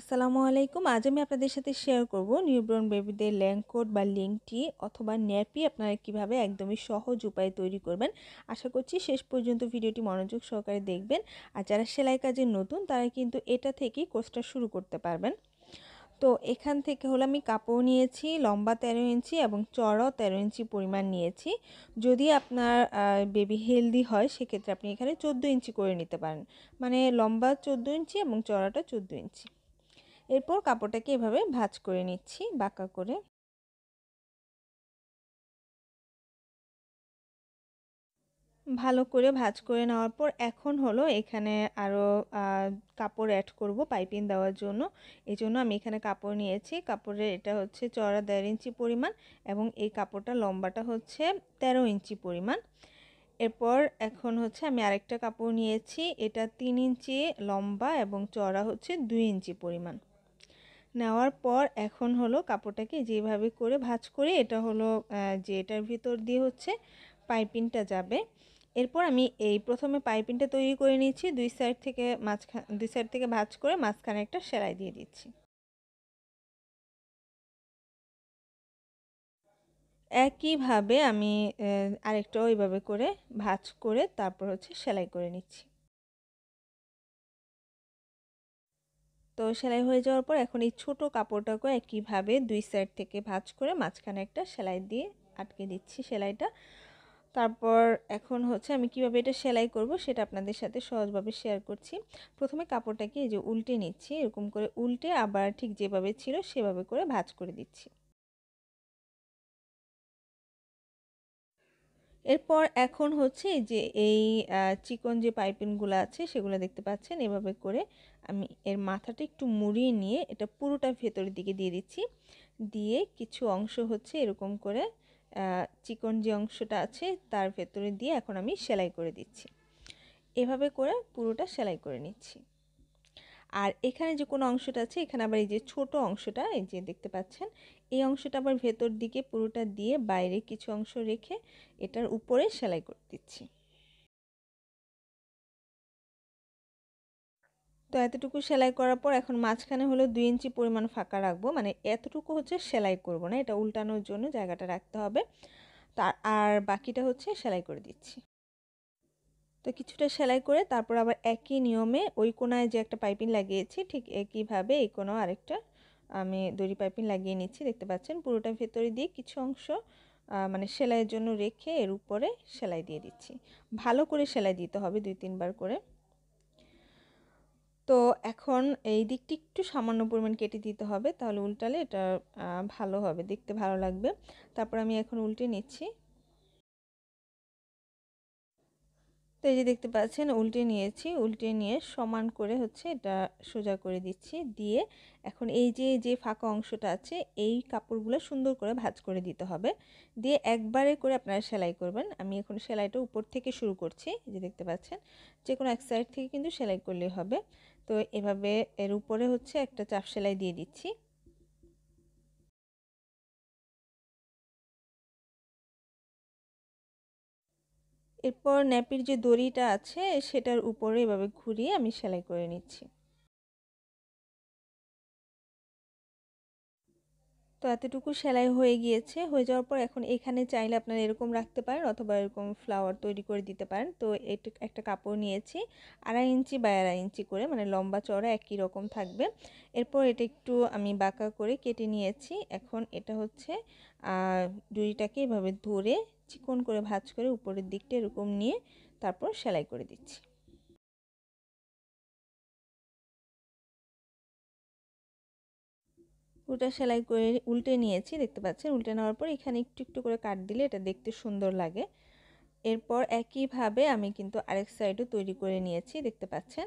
আসসালামু আলাইকুম আজ আমি আপনাদের সাথে শেয়ার করব নিউব্রন বেবিদের ল্যাংকোট বা লিঙ্কটি অথবা ন্যাপি আপনারা কিভাবে একদমই সহজ উপায়ে তৈরি করবেন আশা করছি শেষ পর্যন্ত ভিডিওটি মনোযোগ সহকারে দেখবেন আর যারা সেলাই কাজে নতুন তারা কিন্তু এটা থেকেই কোর্সটা শুরু করতে পারবেন তো এখান থেকে হলো আমি কাপড় নিয়েছি লম্বা তেরো ইঞ্চি এবং চড়া তেরো ইঞ্চি পরিমাণ নিয়েছি যদি আপনার বেবি হেলদি হয় সেক্ষেত্রে আপনি এখানে চোদ্দো ইঞ্চি করে নিতে পারেন মানে লম্বা চোদ্দো ইঞ্চি এবং চড়াটা চোদ্দো ইঞ্চি এরপর কাপড়টাকে এভাবে ভাজ করে নিচ্ছি বাঁকা করে ভালো করে ভাজ করে নেওয়ার পর এখন হলো এখানে আরও কাপড় অ্যাড করব পাইপিং দেওয়ার জন্য এই জন্য আমি এখানে কাপড় নিয়েছি কাপড়ের এটা হচ্ছে চড়া দেড় ইঞ্চি পরিমাণ এবং এই কাপড়টা লম্বাটা হচ্ছে ১৩ ইঞ্চি পরিমাণ এরপর এখন হচ্ছে আমি আরেকটা কাপড় নিয়েছি এটা তিন ইঞ্চি লম্বা এবং চড়া হচ্ছে দুই ইঞ্চি পরিমাণ নেওয়ার পর এখন হলো কাপড়টাকে যেভাবে করে ভাজ করে এটা হলো যে এটার ভিতর দিয়ে হচ্ছে পাইপিংটা যাবে এরপর আমি এই প্রথমে পাইপিংটা তৈরি করে নিচ্ছি দুই সাইড থেকে মাঝখান দুই সাইড থেকে ভাজ করে মাঝখানে একটা সেলাই দিয়ে দিচ্ছি একইভাবে আমি আরেকটা ওইভাবে করে ভাজ করে তারপর হচ্ছে সেলাই করে নিচ্ছি তো সেলাই হয়ে যাওয়ার পর এখন এই ছোটো কাপড়টাকে একইভাবে দুই সাইড থেকে ভাঁজ করে মাঝখানে একটা সেলাই দিয়ে আটকে দিচ্ছি সেলাইটা তারপর এখন হচ্ছে আমি কিভাবে এটা সেলাই করব সেটা আপনাদের সাথে সহজভাবে শেয়ার করছি প্রথমে কাপড়টাকে এই যে উল্টে নিচ্ছি এরকম করে উল্টে আবার ঠিক যেভাবে ছিল সেভাবে করে ভাঁজ করে দিচ্ছি এরপর এখন হচ্ছে যে এই চিকন যে পাইপিনগুলো আছে সেগুলো দেখতে পাচ্ছেন এভাবে করে আমি এর মাথাটা একটু মুড়িয়ে নিয়ে এটা পুরোটা ভেতরের দিকে দিয়ে দিচ্ছি দিয়ে কিছু অংশ হচ্ছে এরকম করে চিকন যে অংশটা আছে তার ভেতরে দিয়ে এখন আমি সেলাই করে দিচ্ছি এভাবে করে পুরোটা সেলাই করে নিচ্ছি আর এখানে যে কোনো অংশটা আছে এখানে আবার এই যে ছোট অংশটা এই যে দেখতে পাচ্ছেন এই অংশটা আবার ভেতর দিকে পুরোটা দিয়ে বাইরে কিছু অংশ রেখে এটার উপরে সেলাই করে দিচ্ছি তো এতটুকু সেলাই করার পর এখন মাঝখানে হলো দুই ইঞ্চি পরিমাণ ফাঁকা রাখবো মানে এতটুকু হচ্ছে সেলাই করব না এটা উল্টানোর জন্য জায়গাটা রাখতে হবে তার আর বাকিটা হচ্ছে সেলাই করে দিচ্ছি তো কিছুটা সেলাই করে তারপর আবার একই নিয়মে ওই কোনায় যে একটা পাইপিং লাগিয়েছি ঠিক একইভাবে এই কোনো আরেকটা আমি দড়ি পাইপিং লাগিয়ে নিচ্ছি দেখতে পাচ্ছেন পুরোটা ভেতরে দিয়ে কিছু অংশ মানে সেলাইয়ের জন্য রেখে এর উপরে সেলাই দিয়ে দিচ্ছি ভালো করে সেলাই দিতে হবে দুই তিনবার করে তো এখন এই দিকটি একটু সামান্য পরিমাণ কেটে দিতে হবে তাহলে উল্টালে এটা ভালো হবে দেখতে ভালো লাগবে তারপর আমি এখন উল্টে নিচ্ছি তো এই যে দেখতে পাচ্ছেন উল্টে নিয়েছি উল্টে নিয়ে সমান করে হচ্ছে এটা সোজা করে দিচ্ছি দিয়ে এখন এই যে যে ফাঁকা অংশটা আছে এই কাপড়গুলো সুন্দর করে ভাজ করে দিতে হবে দিয়ে একবারে করে আপনারা সেলাই করবেন আমি এখন সেলাইটা উপর থেকে শুরু করছি যে দেখতে পাচ্ছেন যে কোনো এক সাইড থেকে কিন্তু সেলাই করলেই হবে তো এভাবে এর উপরে হচ্ছে একটা চাপ সেলাই দিয়ে দিচ্ছি এরপর ন্যাপির যে দড়িটা আছে সেটার উপরে এভাবে ঘুরিয়ে আমি সেলাই করে নিচ্ছি তো এতটুকু সেলাই হয়ে গিয়েছে হয়ে যাওয়ার পর এখন এখানে চাইলে আপনারা এরকম রাখতে পারেন অথবা এরকম ফ্লাওয়ার তৈরি করে দিতে পারেন তো এটা একটা কাপড় নিয়েছি আড়াই ইঞ্চি বা আড়াই ইঞ্চি করে মানে লম্বা চড়া একই রকম থাকবে এরপর এটা একটু আমি বাঁকা করে কেটে নিয়েছি এখন এটা হচ্ছে দুইটাকে এভাবে ধরে চিকন করে ভাজ করে উপরের দিকটা এরকম নিয়ে তারপর সেলাই করে দিচ্ছি পুরোটা সেলাই করে উল্টে নিয়েছি দেখতে পাচ্ছেন উল্টে নেওয়ার পর এখানে একটু একটু করে কাট দিলে এটা দেখতে সুন্দর লাগে এরপর একইভাবে আমি কিন্তু আরেক সাইডও তৈরি করে নিয়েছি দেখতে পাচ্ছেন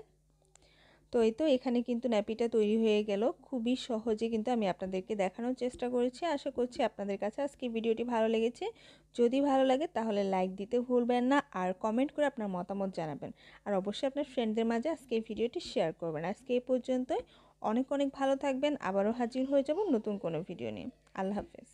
তো এই তো এখানে কিন্তু ন্যাপিটা তৈরি হয়ে গেল খুবই সহজে কিন্তু আমি আপনাদেরকে দেখানোর চেষ্টা করেছি আশা করছি আপনাদের কাছে আজকে ভিডিওটি ভালো লেগেছে যদি ভালো লাগে তাহলে লাইক দিতে ভুলবেন না আর কমেন্ট করে আপনার মতামত জানাবেন আর অবশ্যই আপনার ফ্রেন্ডদের মাঝে আজকে এই ভিডিওটি শেয়ার করবেন আজকে এই পর্যন্তই অনেক অনেক ভালো থাকবেন আবারও হাজির হয়ে যাব নতুন কোনো ভিডিও নিয়ে আল্লাহ হাফেজ